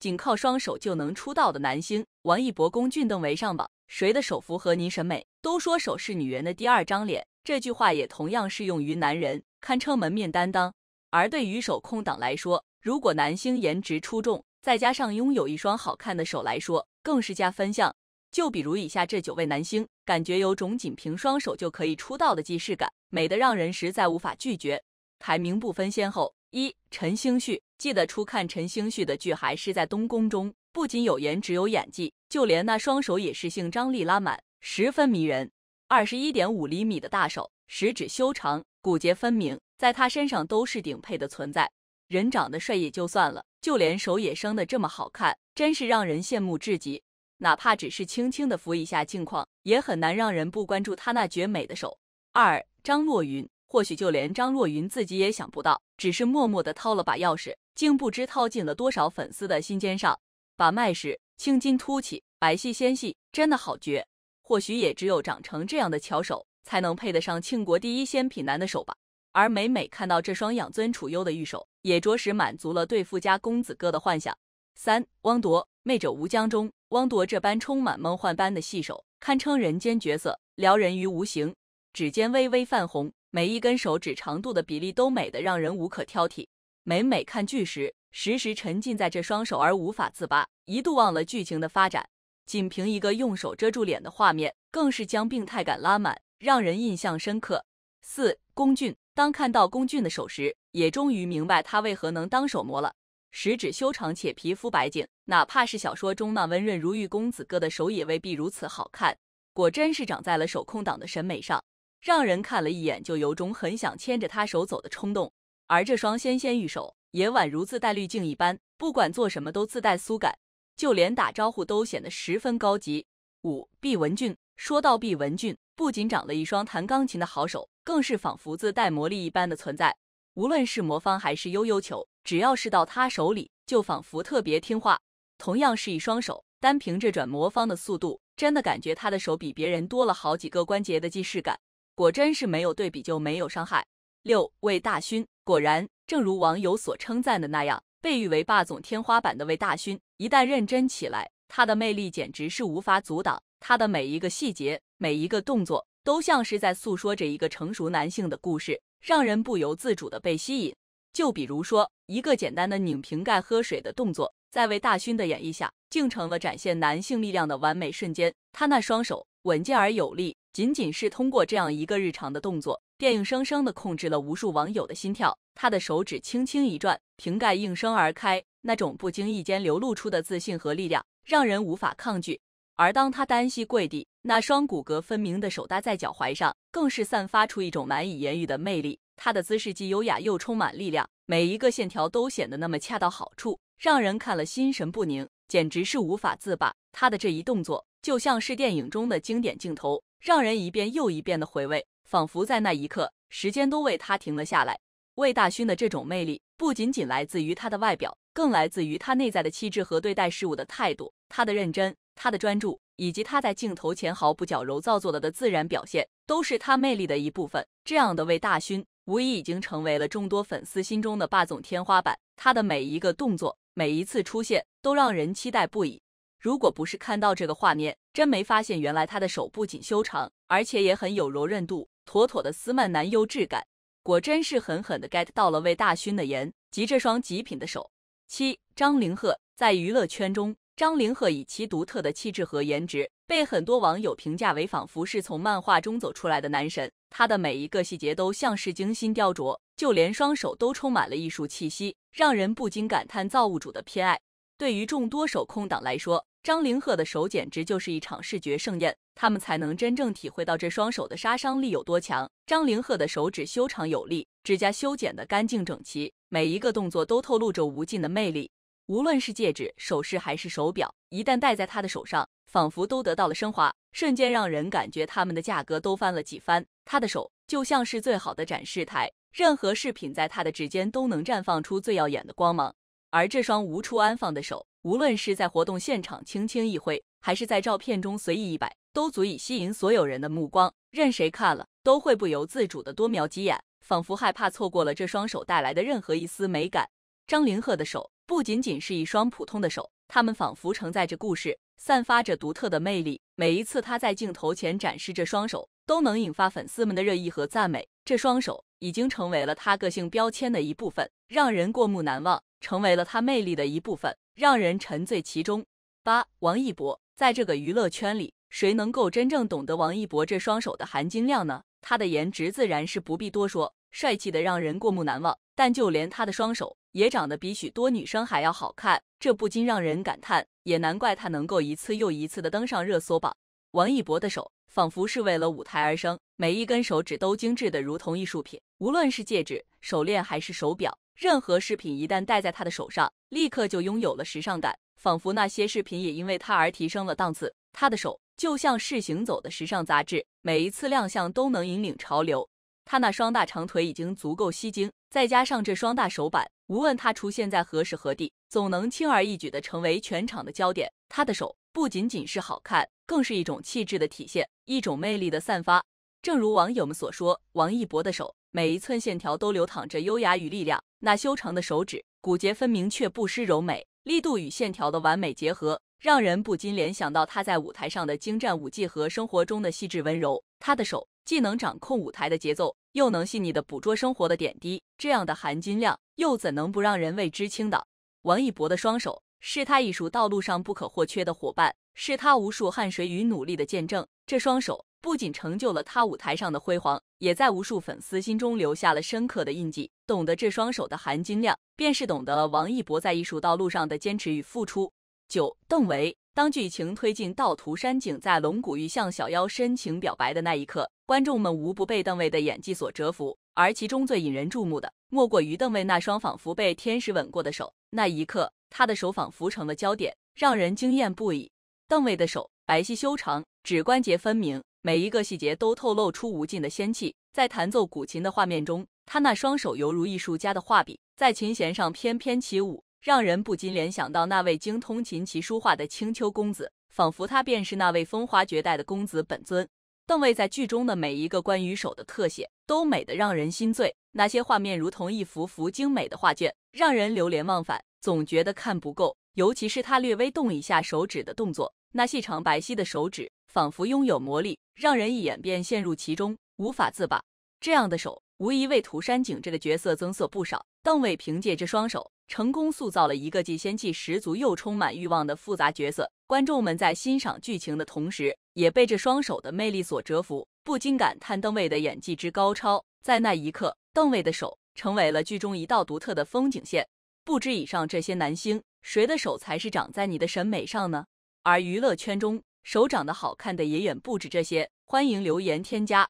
仅靠双手就能出道的男星，王一博、龚俊等为上吧。谁的手符合您审美？都说手是女人的第二张脸，这句话也同样适用于男人，堪称门面担当。而对于手控党来说，如果男星颜值出众，再加上拥有一双好看的手来说，更是加分项。就比如以下这九位男星，感觉有种仅凭双手就可以出道的既视感，美得让人实在无法拒绝。排名不分先后。一陈星旭，记得初看陈星旭的剧还是在《东宫》中，不仅有颜值有演技，就连那双手也是性张力拉满，十分迷人。二十一点五厘米的大手，食指修长，骨节分明，在他身上都是顶配的存在。人长得帅也就算了，就连手也生得这么好看，真是让人羡慕至极。哪怕只是轻轻的扶一下镜框，也很难让人不关注他那绝美的手。二张若昀。或许就连张若昀自己也想不到，只是默默地掏了把钥匙，竟不知套进了多少粉丝的心尖上。把脉时，青筋凸起，白皙纤细，真的好绝。或许也只有长成这样的巧手，才能配得上庆国第一仙品男的手吧。而每每看到这双养尊处优的玉手，也着实满足了对富家公子哥的幻想。三，汪铎《媚者无疆》中，汪铎这般充满梦幻般的细手，堪称人间绝色，撩人于无形。指尖微微泛红。每一根手指长度的比例都美得让人无可挑剔。每每看剧时，时时沉浸在这双手而无法自拔，一度忘了剧情的发展。仅凭一个用手遮住脸的画面，更是将病态感拉满，让人印象深刻。四宫俊，当看到宫俊的手时，也终于明白他为何能当手模了。食指修长且皮肤白净，哪怕是小说中那温润如玉公子哥的手也未必如此好看。果真是长在了手控党的审美上。让人看了一眼就有种很想牵着他手走的冲动，而这双纤纤玉手也宛如自带滤镜一般，不管做什么都自带酥感，就连打招呼都显得十分高级。五毕文俊说到毕文俊，不仅长了一双弹钢琴的好手，更是仿佛自带魔力一般的存在。无论是魔方还是悠悠球，只要是到他手里，就仿佛特别听话。同样是一双手，单凭这转魔方的速度，真的感觉他的手比别人多了好几个关节的既视感。果真是没有对比就没有伤害。六魏大勋果然，正如网友所称赞的那样，被誉为霸总天花板的魏大勋，一旦认真起来，他的魅力简直是无法阻挡。他的每一个细节，每一个动作，都像是在诉说着一个成熟男性的故事，让人不由自主的被吸引。就比如说，一个简单的拧瓶盖喝水的动作，在魏大勋的演绎下，竟成了展现男性力量的完美瞬间。他那双手稳健而有力。仅仅是通过这样一个日常的动作，电影生生的控制了无数网友的心跳。他的手指轻轻一转，瓶盖应声而开，那种不经意间流露出的自信和力量，让人无法抗拒。而当他单膝跪地，那双骨骼分明的手搭在脚踝上，更是散发出一种难以言喻的魅力。他的姿势既优雅又充满力量，每一个线条都显得那么恰到好处，让人看了心神不宁，简直是无法自拔。他的这一动作，就像是电影中的经典镜头。让人一遍又一遍的回味，仿佛在那一刻，时间都为他停了下来。魏大勋的这种魅力，不仅仅来自于他的外表，更来自于他内在的气质和对待事物的态度。他的认真，他的专注，以及他在镜头前毫不矫揉造作的自然表现，都是他魅力的一部分。这样的魏大勋，无疑已经成为了众多粉丝心中的霸总天花板。他的每一个动作，每一次出现，都让人期待不已。如果不是看到这个画面，真没发现原来他的手不仅修长，而且也很有柔韧度，妥妥的斯曼男优质感。果真是狠狠的 get 到了魏大勋的颜及这双极品的手。七，张凌赫在娱乐圈中，张凌赫以其独特的气质和颜值，被很多网友评价为仿佛是从漫画中走出来的男神。他的每一个细节都像是精心雕琢，就连双手都充满了艺术气息，让人不禁感叹造物主的偏爱。对于众多手控党来说，张凌赫的手简直就是一场视觉盛宴，他们才能真正体会到这双手的杀伤力有多强。张凌赫的手指修长有力，指甲修剪的干净整齐，每一个动作都透露着无尽的魅力。无论是戒指、首饰还是手表，一旦戴在他的手上，仿佛都得到了升华，瞬间让人感觉他们的价格都翻了几番。他的手就像是最好的展示台，任何饰品在他的指尖都能绽放出最耀眼的光芒。而这双无处安放的手，无论是在活动现场轻轻一挥，还是在照片中随意一摆，都足以吸引所有人的目光。任谁看了，都会不由自主地多瞄几眼，仿佛害怕错过了这双手带来的任何一丝美感。张凌赫的手不仅仅是一双普通的手，他们仿佛承载着故事，散发着独特的魅力。每一次他在镜头前展示这双手，都能引发粉丝们的热议和赞美。这双手已经成为了他个性标签的一部分，让人过目难忘。成为了他魅力的一部分，让人沉醉其中。八王一博在这个娱乐圈里，谁能够真正懂得王一博这双手的含金量呢？他的颜值自然是不必多说，帅气的让人过目难忘。但就连他的双手也长得比许多女生还要好看，这不禁让人感叹，也难怪他能够一次又一次的登上热搜榜。王一博的手仿佛是为了舞台而生，每一根手指都精致的如同艺术品。无论是戒指、手链还是手表。任何饰品一旦戴在他的手上，立刻就拥有了时尚感，仿佛那些饰品也因为他而提升了档次。他的手就像是行走的时尚杂志，每一次亮相都能引领潮流。他那双大长腿已经足够吸睛，再加上这双大手板，无论他出现在何时何地，总能轻而易举地成为全场的焦点。他的手不仅仅是好看，更是一种气质的体现，一种魅力的散发。正如网友们所说，王一博的手。每一寸线条都流淌着优雅与力量。那修长的手指，骨节分明却不失柔美，力度与线条的完美结合，让人不禁联想到他在舞台上的精湛舞技和生活中的细致温柔。他的手既能掌控舞台的节奏，又能细腻的捕捉生活的点滴。这样的含金量，又怎能不让人为之倾倒？王一博的双手是他艺术道路上不可或缺的伙伴，是他无数汗水与努力的见证。这双手。不仅成就了他舞台上的辉煌，也在无数粉丝心中留下了深刻的印记。懂得这双手的含金量，便是懂得王一博在艺术道路上的坚持与付出。九，邓为。当剧情推进到涂山璟在龙骨玉向小妖深情表白的那一刻，观众们无不被邓为的演技所折服。而其中最引人注目的，莫过于邓为那双仿佛被天使吻过的手。那一刻，他的手仿佛成了焦点，让人惊艳不已。邓为的手白皙修长，指关节分明。每一个细节都透露出无尽的仙气。在弹奏古琴的画面中，他那双手犹如艺术家的画笔，在琴弦上翩翩起舞，让人不禁联想到那位精通琴棋书画的青丘公子，仿佛他便是那位风华绝代的公子本尊。邓为在剧中的每一个关于手的特写，都美得让人心醉。那些画面如同一幅幅精美的画卷，让人流连忘返，总觉得看不够。尤其是他略微动一下手指的动作。那细长白皙的手指仿佛拥有魔力，让人一眼便陷入其中，无法自拔。这样的手无疑为涂山璟这个角色增色不少，邓伟凭借这双手成功塑造了一个既仙气十足又充满欲望的复杂角色。观众们在欣赏剧情的同时，也被这双手的魅力所折服，不禁感叹邓伟的演技之高超。在那一刻，邓伟的手成为了剧中一道独特的风景线。不知以上这些男星，谁的手才是长在你的审美上呢？而娱乐圈中手长得好看的也远不止这些，欢迎留言添加。